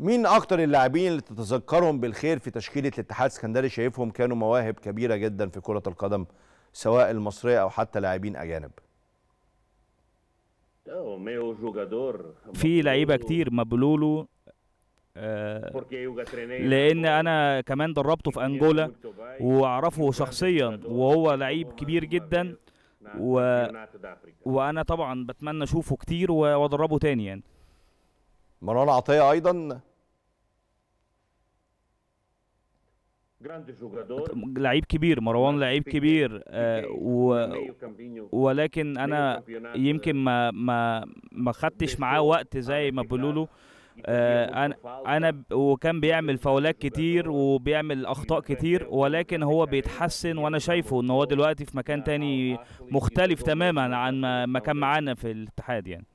مين اكتر اللاعبين اللي تتذكرهم بالخير في تشكيله الاتحاد السكندري شايفهم كانوا مواهب كبيره جدا في كره القدم سواء المصريه او حتى لاعبين اجانب في لعيبه كتير مبلولو آه، لان انا كمان دربته في انجولا واعرفه شخصيا وهو لعيب كبير جدا و... وانا طبعا بتمنى اشوفه كتير وادربه تاني يعني مروان عطيه ايضا لعيب كبير مروان لعيب كبير آه و... ولكن انا يمكن ما ما ما خدتش معاه وقت زي ما بيقولوا آه انا انا وكان بيعمل فاولات كتير وبيعمل اخطاء كتير ولكن هو بيتحسن وانا شايفه ان هو دلوقتي في مكان تاني مختلف تماما عن ما كان معانا في الاتحاد يعني